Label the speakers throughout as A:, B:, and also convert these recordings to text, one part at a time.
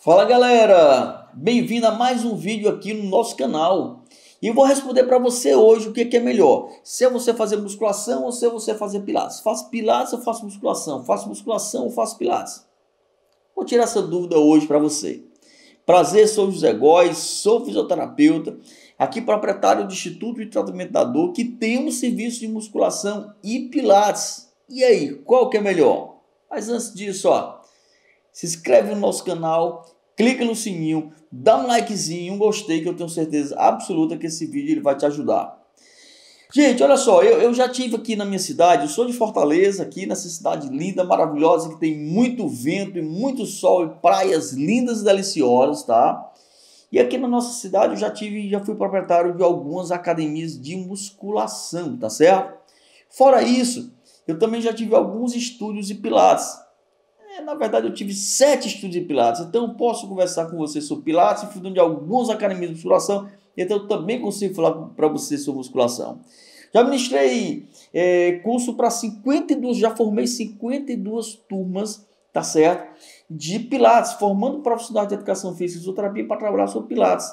A: Fala galera, bem-vindo a mais um vídeo aqui no nosso canal. E vou responder para você hoje o que, que é melhor, se é você fazer musculação ou se é você fazer pilates. Faço pilates ou faço musculação? Faço musculação ou faço pilates? Vou tirar essa dúvida hoje para você. Prazer, sou José Góes, sou fisioterapeuta, aqui proprietário do Instituto de Tratamento da Dor, que tem um serviço de musculação e pilates. E aí, qual que é melhor? Mas antes disso, ó, se inscreve no nosso canal, clica no sininho, dá um likezinho, um gostei, que eu tenho certeza absoluta que esse vídeo ele vai te ajudar. Gente, olha só, eu, eu já tive aqui na minha cidade, eu sou de Fortaleza, aqui nessa cidade linda, maravilhosa, que tem muito vento e muito sol e praias lindas e deliciosas, tá? E aqui na nossa cidade eu já tive, já fui proprietário de algumas academias de musculação, tá certo? Fora isso, eu também já tive alguns estúdios de pilates. É, na verdade, eu tive sete estudos de Pilates, então posso conversar com você sobre Pilates, fui de algumas academias de musculação, então também consigo falar para você sobre musculação. Já ministrei é, curso para 52, já formei 52 turmas, tá certo? De Pilates, formando profissionais de educação física e fisioterapia para trabalhar sobre Pilates.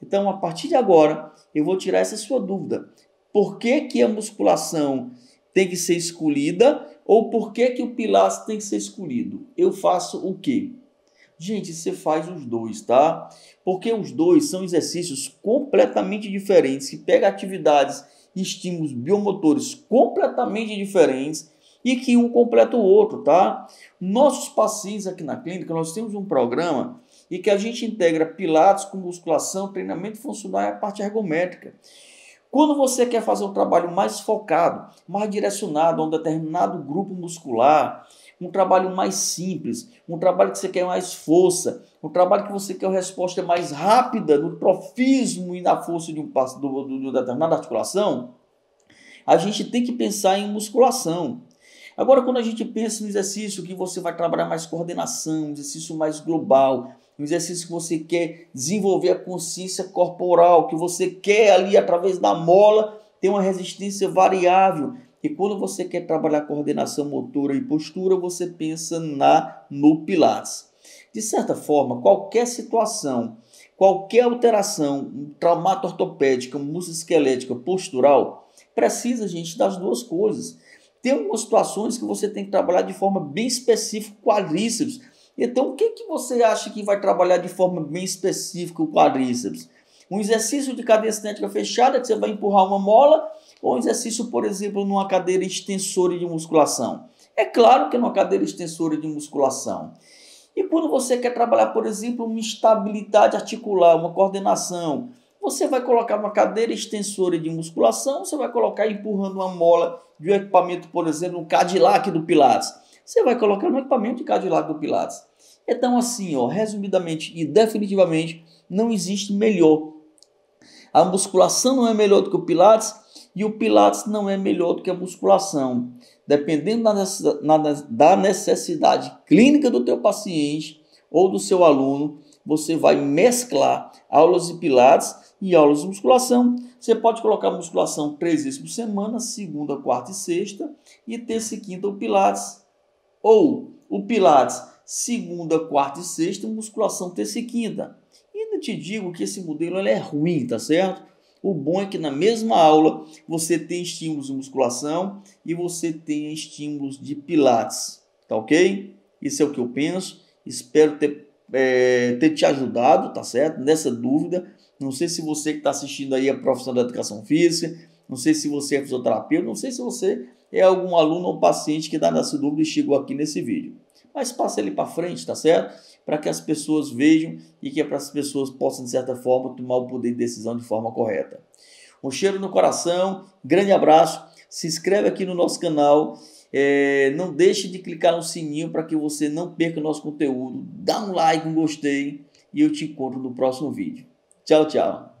A: Então, a partir de agora, eu vou tirar essa sua dúvida. Por que, que a musculação tem que ser escolhida ou por que, que o Pilates tem que ser escolhido? Eu faço o quê? Gente, você faz os dois, tá? Porque os dois são exercícios completamente diferentes, que pega atividades e estímulos biomotores completamente diferentes e que um completa o outro, tá? Nossos pacientes aqui na clínica, nós temos um programa e que a gente integra pilates com musculação, treinamento funcional e a parte ergométrica. Quando você quer fazer um trabalho mais focado, mais direcionado a um determinado grupo muscular, um trabalho mais simples, um trabalho que você quer mais força, um trabalho que você quer uma resposta mais rápida no trofismo e na força de, um, uma determinada articulação, a gente tem que pensar em musculação. Agora, quando a gente pensa no exercício que você vai trabalhar mais coordenação, um exercício mais global, um exercício que você quer desenvolver a consciência corporal, que você quer ali através da mola ter uma resistência variável. E quando você quer trabalhar coordenação motora e postura, você pensa na no pilates. De certa forma, qualquer situação, qualquer alteração traumato ortopédica, esquelético postural, precisa, gente, das duas coisas. Tem algumas situações que você tem que trabalhar de forma bem específica, quadríceps então, o que, que você acha que vai trabalhar de forma bem específica o quadríceps? Um exercício de cadeia cinética fechada, que você vai empurrar uma mola, ou um exercício, por exemplo, numa cadeira extensora de musculação? É claro que é numa cadeira extensora de musculação. E quando você quer trabalhar, por exemplo, uma estabilidade articular, uma coordenação, você vai colocar uma cadeira extensora de musculação, você vai colocar empurrando uma mola de um equipamento, por exemplo, um Cadillac do Pilates. Você vai colocar no equipamento de Cadillac do Pilates. Então, assim, ó, resumidamente e definitivamente, não existe melhor. A musculação não é melhor do que o Pilates e o Pilates não é melhor do que a musculação. Dependendo da necessidade clínica do teu paciente ou do seu aluno, você vai mesclar aulas de Pilates e aulas de musculação. Você pode colocar musculação três vezes por semana, segunda, quarta e sexta, e terça e quinta o Pilates. Ou o Pilates segunda, quarta e sexta, musculação terça e quinta. E não te digo que esse modelo é ruim, tá certo? O bom é que na mesma aula você tem estímulos de musculação e você tem estímulos de pilates, tá ok? Isso é o que eu penso. Espero ter, é, ter te ajudado, tá certo? Nessa dúvida. Não sei se você que está assistindo aí é profissional da educação física, não sei se você é fisioterapeuta, não sei se você é algum aluno ou paciente que está nessa dúvida e chegou aqui nesse vídeo mas passa ele para frente, tá certo? Para que as pessoas vejam e que é as pessoas possam, de certa forma, tomar o poder de decisão de forma correta. Um cheiro no coração, grande abraço, se inscreve aqui no nosso canal. É, não deixe de clicar no sininho para que você não perca o nosso conteúdo. Dá um like, um gostei e eu te encontro no próximo vídeo. Tchau, tchau.